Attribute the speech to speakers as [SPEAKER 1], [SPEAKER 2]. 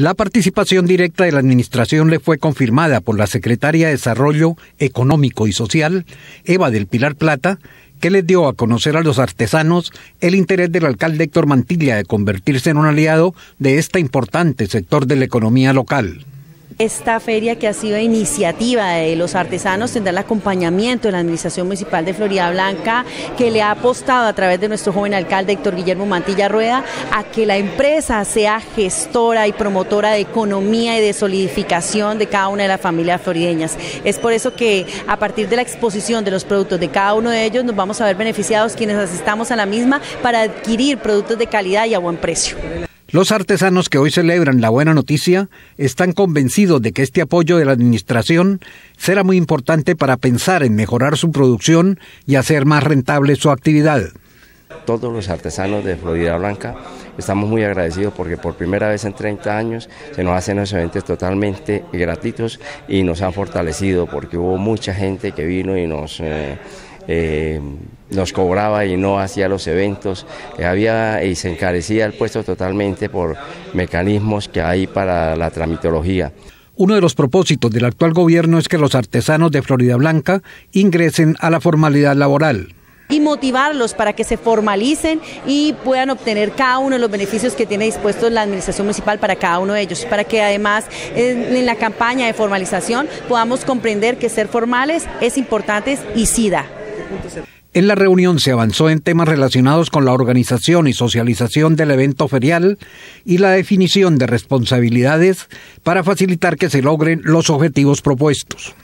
[SPEAKER 1] La participación directa de la Administración le fue confirmada por la Secretaria de Desarrollo Económico y Social, Eva del Pilar Plata, que les dio a conocer a los artesanos el interés del alcalde Héctor Mantilla de convertirse en un aliado de este importante sector de la economía local.
[SPEAKER 2] Esta feria que ha sido iniciativa de los artesanos tendrá el acompañamiento de la Administración Municipal de Florida Blanca, que le ha apostado a través de nuestro joven alcalde Héctor Guillermo Mantilla Rueda a que la empresa sea gestora y promotora de economía y de solidificación de cada una de las familias florideñas. Es por eso que a partir de la exposición de los productos de cada uno de ellos nos vamos a ver beneficiados quienes asistamos a la misma para adquirir productos de calidad y a buen precio.
[SPEAKER 1] Los artesanos que hoy celebran la buena noticia están convencidos de que este apoyo de la Administración será muy importante para pensar en mejorar su producción y hacer más rentable su actividad.
[SPEAKER 3] Todos los artesanos de Florida Blanca estamos muy agradecidos porque por primera vez en 30 años se nos hacen los eventos totalmente gratuitos y nos han fortalecido porque hubo mucha gente que vino y nos... Eh, eh, nos cobraba y no hacía los eventos, eh, había y se encarecía el puesto totalmente por mecanismos que hay para la tramitología.
[SPEAKER 1] Uno de los propósitos del actual gobierno es que los artesanos de Florida Blanca ingresen a la formalidad laboral
[SPEAKER 2] y motivarlos para que se formalicen y puedan obtener cada uno de los beneficios que tiene dispuesto la Administración Municipal para cada uno de ellos, para que además en, la campaña de formalización podamos comprender que ser formales es importante y SIDA.
[SPEAKER 1] En la reunión se avanzó en temas relacionados con la organización y socialización del evento ferial y la definición de responsabilidades para facilitar que se logren los objetivos propuestos.